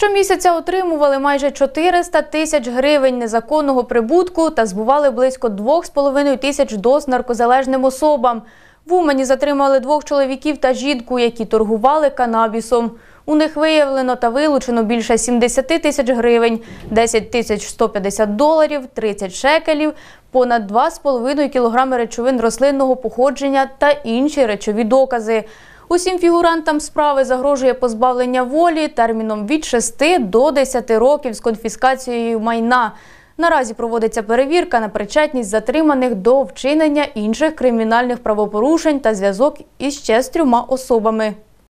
Щомісяця отримували майже 400 тисяч гривень незаконного прибутку та збували близько 2,5 тисяч доз наркозалежним особам. В Умані затримали двох чоловіків та жінку, які торгували канабісом. У них виявлено та вилучено більше 70 тисяч гривень, 10 тисяч 150 доларів, 30 шекелів, понад 2,5 кілограми речовин рослинного походження та інші речові докази. Усім фігурантам справи загрожує позбавлення волі терміном від 6 до 10 років з конфіскацією майна. Наразі проводиться перевірка на причетність затриманих до вчинення інших кримінальних правопорушень та зв'язок із ще з трьома особами.